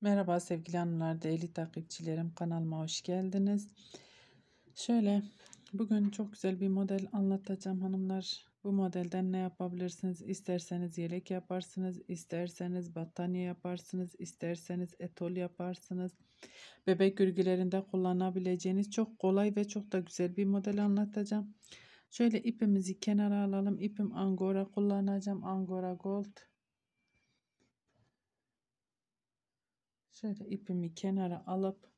Merhaba sevgili hanımlar, değerli takipçilerim. Kanalıma hoş geldiniz. Şöyle bugün çok güzel bir model anlatacağım hanımlar. Bu modelden ne yapabilirsiniz? İsterseniz yelek yaparsınız, isterseniz battaniye yaparsınız, isterseniz etol yaparsınız. Bebek örgülerinde kullanabileceğiniz çok kolay ve çok da güzel bir model anlatacağım. Şöyle ipimizi kenara alalım. İpim angora kullanacağım. Angora gold Şöyle ipimi kenara alıp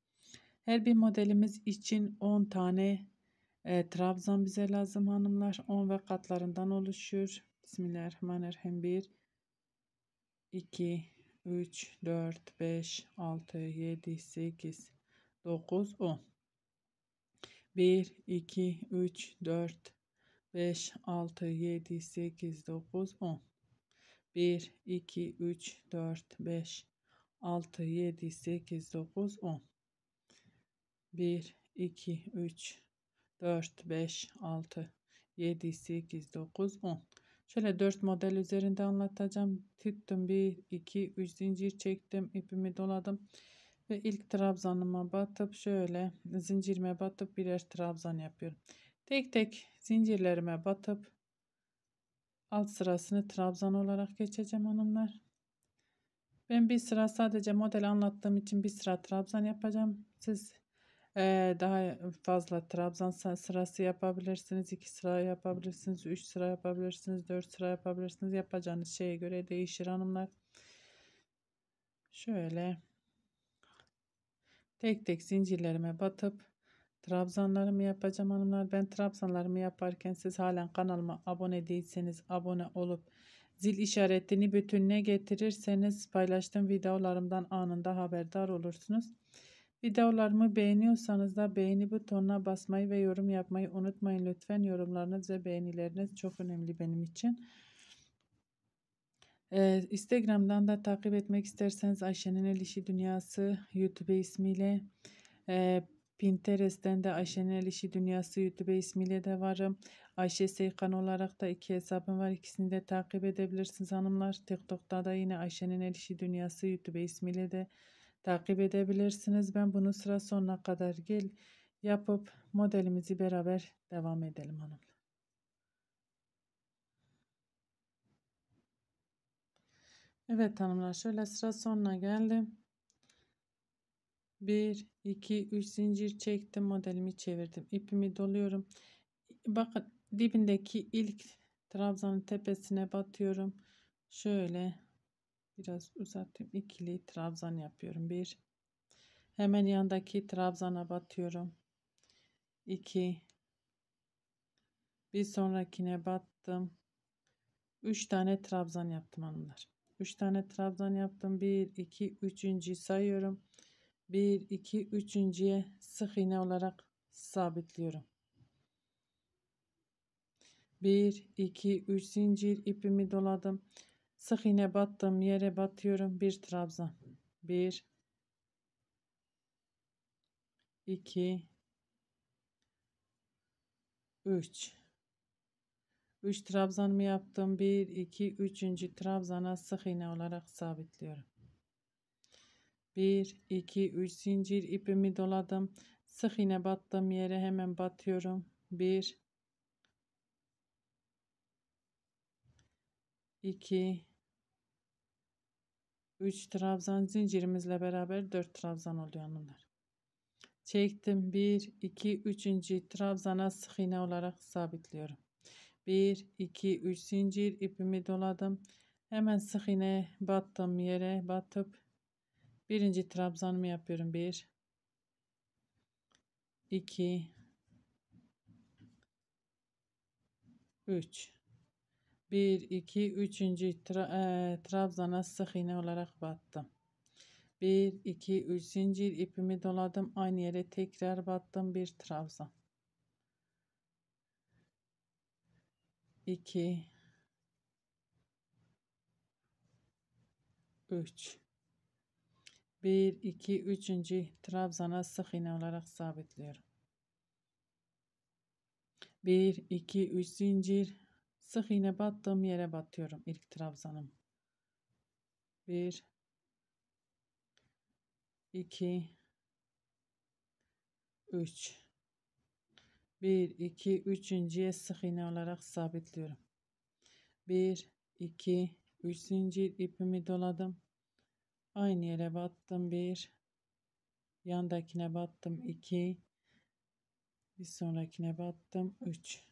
her bir modelimiz için 10 tane e, trabzan bize lazım hanımlar. 10 ve katlarından oluşur. Bismillahirrahmanirrahim. 1 2 3 4 5 6 7 8 9 10 1 2 3 4 5 6 7 8 9 10 1 2 3 4 5 6, 7, 8, 9, 10. 1, 2, 3, 4, 5, 6, 7, 8, 9, 10. Şöyle 4 model üzerinde anlatacağım. Tuttum 1, 2, 3 zincir çektim. ipimi doladım. Ve ilk trabzanıma batıp şöyle zincirime batıp birer trabzan yapıyorum. Tek tek zincirlerime batıp alt sırasını trabzan olarak geçeceğim hanımlar. Ben bir sıra sadece model anlattığım için bir sıra trabzan yapacağım. Siz e, daha fazla trabzan sırası yapabilirsiniz. iki sıra yapabilirsiniz. üç sıra yapabilirsiniz. dört sıra yapabilirsiniz. Yapacağınız şeye göre değişir hanımlar. Şöyle tek tek zincirlerime batıp trabzanlarımı yapacağım hanımlar. Ben trabzanlarımı yaparken siz halen kanalıma abone değilseniz abone olup Zil işaretini bütününe getirirseniz paylaştığım videolarımdan anında haberdar olursunuz. Videolarımı beğeniyorsanız da beğeni butonuna basmayı ve yorum yapmayı unutmayın lütfen. Yorumlarınız ve beğenileriniz çok önemli benim için. Ee, Instagram'dan da takip etmek isterseniz Ayşe'nin El İşi Dünyası YouTube ismiyle e, Pinterest'ten de Ayşe Nel İşi Dünyası YouTube ismiyle de varım. Ayşe Seykan olarak da iki hesabım var. İkisini de takip edebilirsiniz hanımlar. TikTok'ta da yine Ayşe'nin El İşi Dünyası YouTube ismiyle de takip edebilirsiniz. Ben bunu sıra sonuna kadar gel yapıp modelimizi beraber devam edelim hanımlar. Evet hanımlar şöyle sıra sonuna geldim. 1 2 3 zincir çektim modelimi çevirdim ipimi doluyorum bakın dibindeki ilk trabzanın tepesine batıyorum şöyle biraz uzattım ikili trabzan yapıyorum 1 hemen yandaki trabzana batıyorum 2 bir sonrakine battım 3 tane trabzan yaptım hanımlar 3 tane trabzan yaptım 1 2 3. sayıyorum 1 2 üçüncüye sık iğne olarak sabitliyorum. 1 2 3 zincir ipimi doladım. Sık iğne battım, yere batıyorum. Bir trabzan. 1 2 3 3 trabzanımı yaptım. 1 2 3. trabzana sık iğne olarak sabitliyorum. 1, 2, 3 zincir ipimi doladım. Sık iğne battığım yere hemen batıyorum. 1, 2, 3 trabzan zincirimizle beraber 4 trabzan oluyor hanımlar. Çektim 1, 2, 3. trabzana sık iğne olarak sabitliyorum. 1, 2, 3 zincir ipimi doladım. Hemen sık iğne battığım yere batıp Birinci trabzanımı yapıyorum. Bir, iki, üç. Bir, iki, üçüncü tra e, trabzana sık iğne olarak battım. Bir, iki, üç zincir ipimi doladım. Aynı yere tekrar battım. Bir trabzan. İki, üç. 1, 2, 3. trabzana sık iğne olarak sabitliyorum. 1, 2, 3 zincir. Sık iğne battığım yere batıyorum ilk trabzanım. 1, 2, 3. 1, 2, 3. sık iğne olarak sabitliyorum. 1, 2, 3 zincir ipimi doladım. Aynı yere battım 1. Yandakine battım iki, Bir sonrakine battım üç.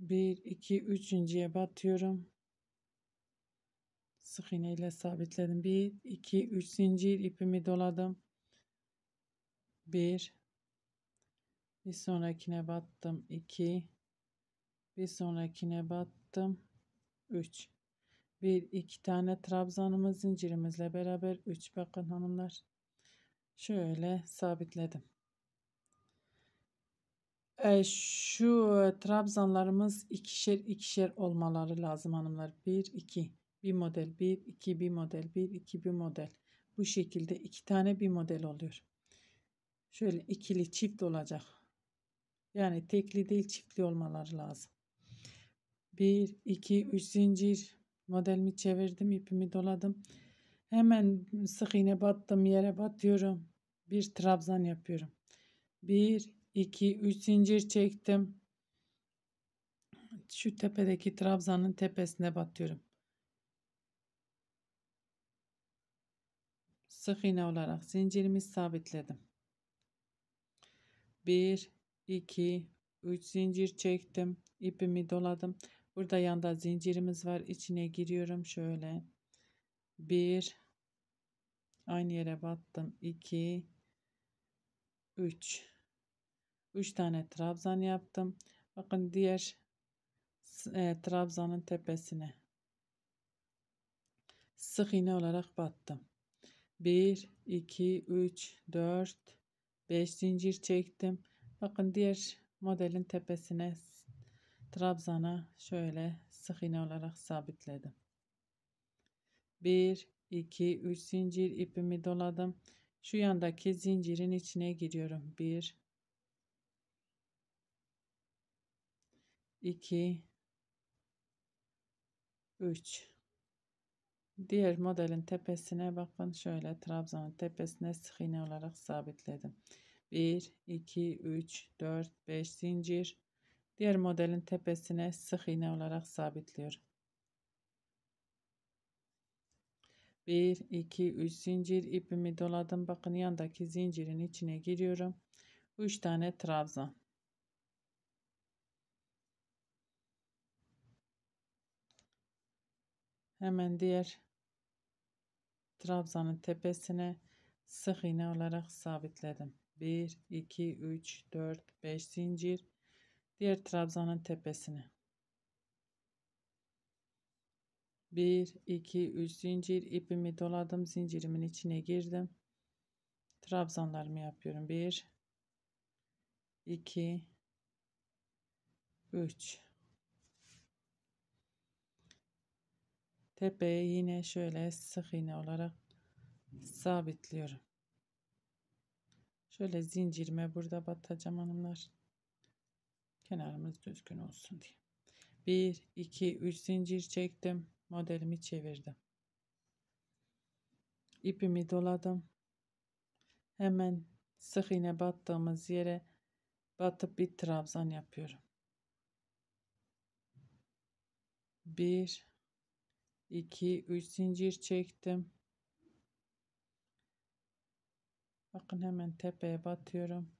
Bir, iki, üçüncüye batıyorum. Sık iğne ile sabitledim. Bir, iki, üç zincir ipimi doladım. Bir, bir sonrakine battım. iki, bir sonrakine battım. 3 Bir iki tane trabzanımız zincirimizle beraber 3 bakın hanımlar şöyle sabitledim e, şu trabzanlarımız ikişer ikişer olmaları lazım hanımlar 1 2 bir model 1 2 bir model 1 2 bir model bu şekilde iki tane bir model oluyor şöyle ikili çift olacak yani tekli değil çiftli olmaları lazım 1, 2, 3 zincir modelimi çevirdim ipimi doladım. Hemen sık iğne battım yere batıyorum. Bir trabzan yapıyorum. 1, 2, 3 zincir çektim. Şu tepedeki trabzanın tepesine batıyorum. Sık iğne olarak zincirimi sabitledim. 1, 2, 3 zincir çektim. ipimi doladım. Burada yanda zincirimiz var. İçine giriyorum şöyle. 1 aynı yere battım. 2 3 3 tane trabzan yaptım. Bakın diğer e, trabzanın tepesine sık iğne olarak battım. 1 2 3 4 5 zincir çektim. Bakın diğer modelin tepesine trabzana şöyle sık iğne olarak sabitledim. 1 2 3 zincir ipimi doladım. Şu yandaki zincirin içine giriyorum. 1 2 3 Diğer modelin tepesine bakın. Şöyle trabzanın tepesine sık iğne olarak sabitledim. 1 2 3 4 5 zincir Diğer modelin tepesine sık iğne olarak sabitliyorum. 1 2 3 zincir ipimi doladım. Bakın yandaki zincirin içine giriyorum. 3 tane trabzan. Hemen diğer trabzanın tepesine sık iğne olarak sabitledim. 1 2 3 4 5 zincir Diğer trabzanın tepesine. 1, 2, 3 zincir ipimi doladım. Zincirimin içine girdim. Trabzanlarımı yapıyorum. 1, 2, 3. Tepeye yine şöyle sık iğne olarak sabitliyorum. Şöyle zincirime burada batacağım hanımlar. Kenarımız düzgün olsun diye. 1, 2, 3 zincir çektim. Modelimi çevirdim. İpimi doladım. Hemen sık iğne battığımız yere batıp bir trabzan yapıyorum. 1 2 3 zincir çektim. Bakın hemen tepeye batıyorum.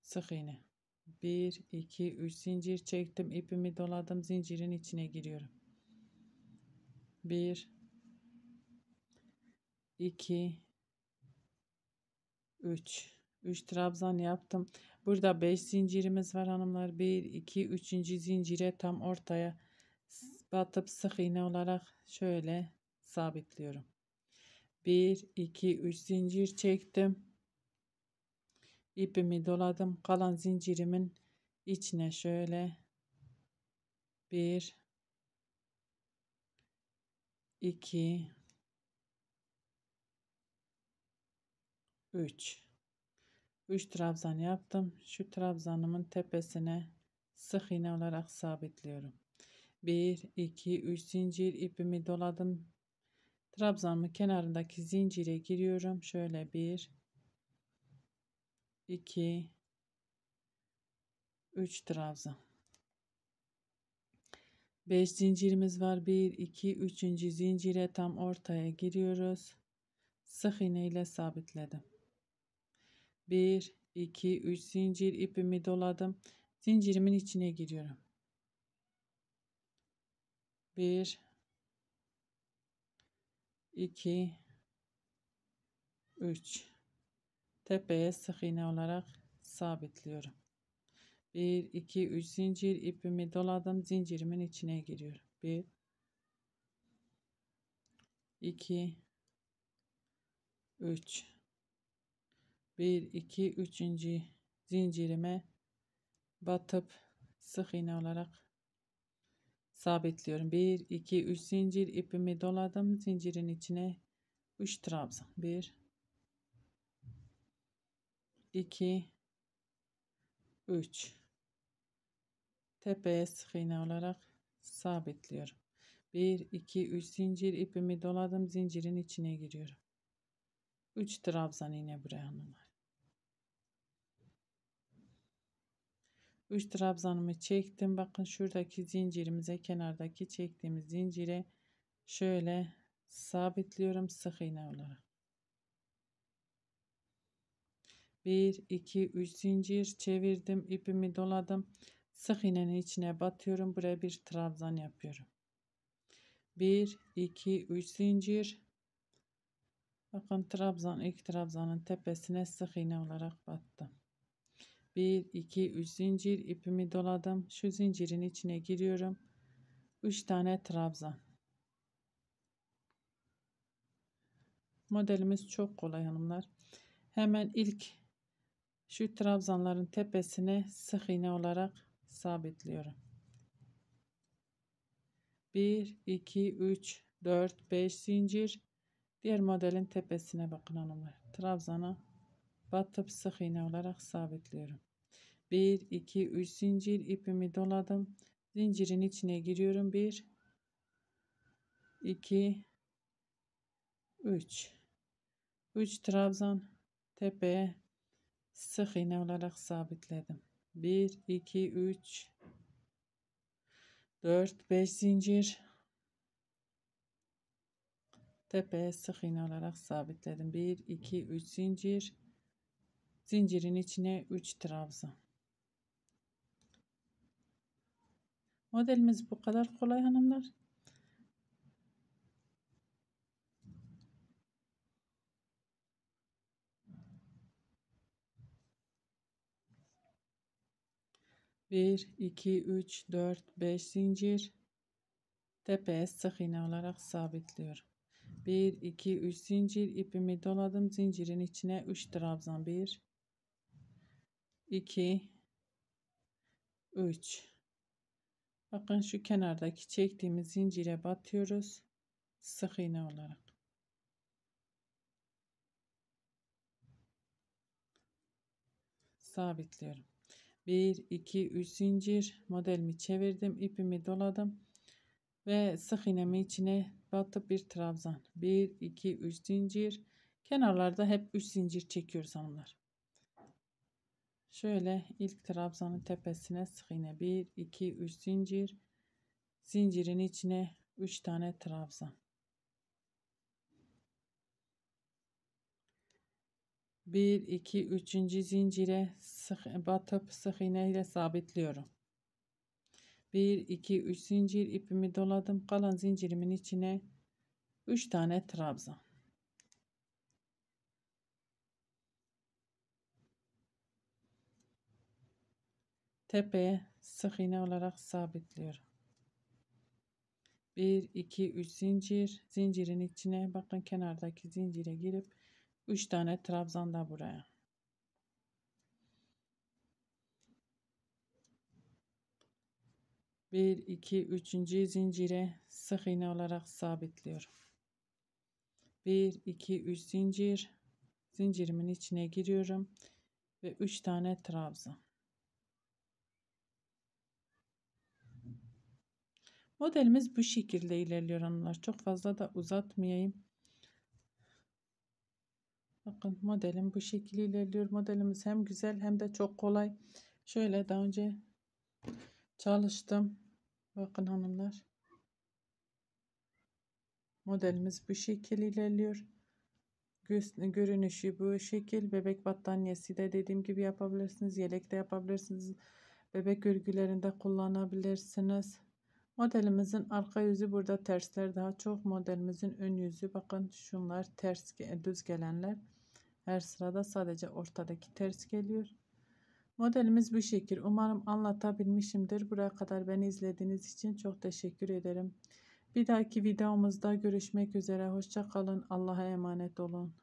Sık iğne. 1 2 3 zincir çektim ipimi doladım zincirin içine giriyorum 1 2 3 3 trabzan yaptım burada 5 zincirimiz var hanımlar 1 2 3. zincire tam ortaya batıp sık iğne olarak şöyle sabitliyorum 1 2 3 zincir çektim ipimi doladım kalan zincirimin içine şöyle bir iki üç üç trabzan yaptım şu trabzanımın tepesine sık iğne olarak sabitliyorum Bir iki üç zincir ipimi doladım trabzanımın kenarındaki zincire giriyorum şöyle bir 2 3 trabzan 5 zincirimiz var 1 2 3. zincire tam ortaya giriyoruz sık iğne ile sabitledim 1 2 3 zincir ipimi doladım zincirimin içine giriyorum 1 2 3 tepeye sık iğne olarak sabitliyorum. 1 2 3 zincir ipimi doladım zincirimin içine giriyorum. 1 2 3 1 2 3. zincirime batıp sık iğne olarak sabitliyorum. 1 2 3 zincir ipimi doladım zincirin içine 3 trabzan. 1 2 3 tepeye sık iğne olarak sabitliyorum. 1 2 3 zincir ipimi doladım zincirin içine giriyorum. 3 trabzan iğne buraya hanımlar. 3 trabzanımı çektim. Bakın şuradaki zincirimize kenardaki çektiğimiz zincire şöyle sabitliyorum sık iğne olarak. 1 2 3 zincir çevirdim ipimi doladım sık iğnenin içine batıyorum buraya bir trabzan yapıyorum 1 2 3 zincir bakın trabzan ilk trabzanın tepesine sık iğne olarak battım 1 2 3 zincir ipimi doladım şu zincirin içine giriyorum 3 tane trabzan modelimiz çok kolay hanımlar hemen ilk şu trabzanların tepesine sık iğne olarak sabitliyorum. 1, 2, 3, 4, 5 zincir. Diğer modelin tepesine bakın hanımlar. Trabzana batıp sık iğne olarak sabitliyorum. 1, 2, 3 zincir ipimi doladım. Zincirin içine giriyorum. 1, 2, 3. 3 trabzan tepeye sık iğne olarak sabitledim. 1 2 3 4 5 zincir tepeye sık iğne olarak sabitledim. 1 2 3 zincir zincirin içine 3 trabzan. Modelimiz bu kadar kolay hanımlar. 1 2 3 4 5 zincir tepeye sık iğne olarak sabitliyorum 1 2 3 zincir ipimi doladım zincirin içine 3 trabzan 1 2 3 bakın şu kenardaki çektiğimiz zincire batıyoruz sık iğne olarak sabitliyorum 1 2 3 zincir modelimi çevirdim ipimi doladım ve sık iğnemi içine batıp bir trabzan 1 2 3 zincir kenarlarda hep 3 zincir çekiyoruz onlar. şöyle ilk trabzanın tepesine sık iğne 1 2 3 zincir zincirin içine 3 tane trabzan 1 2 3. zincire sık batıp sık iğne ile sabitliyorum. 1 2 3 zincir ipimi doladım. Kalan zincirimin içine 3 tane trabzan. Tepeye sık iğne olarak sabitliyorum. 1 2 3 zincir zincirin içine bakın kenardaki zincire girip 3 tane trabzan da buraya. Bir, iki, üçüncü zincire sık iğne olarak sabitliyorum. Bir, iki, üç zincir. Zincirimin içine giriyorum. Ve üç tane trabzan. Modelimiz bu şekilde ilerliyor hanımlar. Çok fazla da uzatmayayım. Bakın modelim bu şekilde ilerliyor. Modelimiz hem güzel hem de çok kolay. Şöyle daha önce çalıştım. Bakın hanımlar. Modelimiz bu şekil ilerliyor. Görünüşü bu şekil. Bebek battaniyesi de dediğim gibi yapabilirsiniz. Yelek de yapabilirsiniz. Bebek örgülerinde kullanabilirsiniz. Modelimizin arka yüzü burada tersler daha çok. Modelimizin ön yüzü bakın şunlar ters düz gelenler. Her sırada sadece ortadaki ters geliyor. Modelimiz bu şekil. Umarım anlatabilmişimdir. Buraya kadar beni izlediğiniz için çok teşekkür ederim. Bir dahaki videomuzda görüşmek üzere. Hoşçakalın. Allah'a emanet olun.